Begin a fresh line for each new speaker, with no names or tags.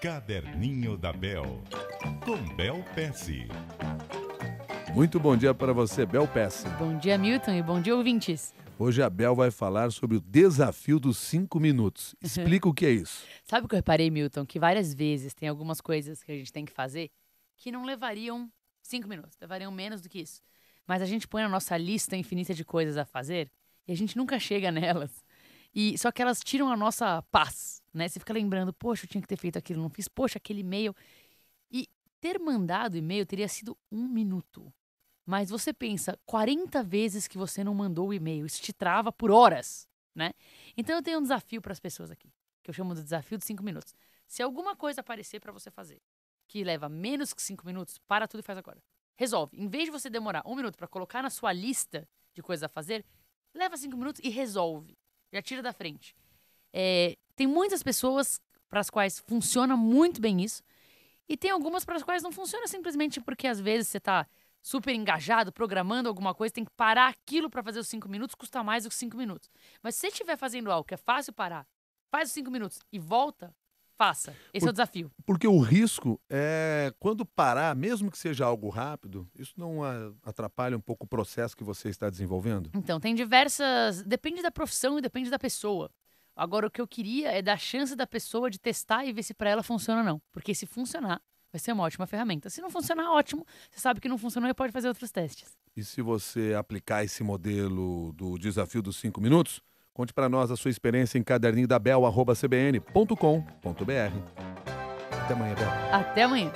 Caderninho da Bel, com Bel Pesce. Muito bom dia para você, Bel Pesce.
Bom dia, Milton, e bom dia, ouvintes.
Hoje a Bel vai falar sobre o desafio dos cinco minutos. Uhum. Explica o que é isso.
Sabe o que eu reparei, Milton? Que várias vezes tem algumas coisas que a gente tem que fazer que não levariam cinco minutos, levariam menos do que isso. Mas a gente põe na nossa lista infinita de coisas a fazer e a gente nunca chega nelas. E só que elas tiram a nossa paz, né? Você fica lembrando, poxa, eu tinha que ter feito aquilo, não fiz, poxa, aquele e-mail. E ter mandado e-mail teria sido um minuto. Mas você pensa 40 vezes que você não mandou o e-mail, isso te trava por horas, né? Então eu tenho um desafio para as pessoas aqui, que eu chamo de desafio de 5 minutos. Se alguma coisa aparecer para você fazer que leva menos que 5 minutos, para tudo e faz agora. Resolve. Em vez de você demorar um minuto para colocar na sua lista de coisas a fazer, leva 5 minutos e resolve. Já tira da frente. É, tem muitas pessoas para as quais funciona muito bem isso, e tem algumas para as quais não funciona simplesmente porque às vezes você está super engajado, programando alguma coisa, tem que parar aquilo para fazer os cinco minutos, custa mais do que cinco minutos. Mas se você estiver fazendo algo que é fácil parar, faz os cinco minutos e volta, faça. Esse Por, é o desafio.
Porque o risco é quando parar, mesmo que seja algo rápido, isso não atrapalha um pouco o processo que você está desenvolvendo?
Então, tem diversas. Depende da profissão e depende da pessoa. Agora, o que eu queria é dar chance da pessoa de testar e ver se para ela funciona ou não. Porque se funcionar, vai ser uma ótima ferramenta. Se não funcionar, ótimo. Você sabe que não funcionou e pode fazer outros testes.
E se você aplicar esse modelo do desafio dos cinco minutos, conte para nós a sua experiência em caderninho da Até amanhã, Bel. Até amanhã.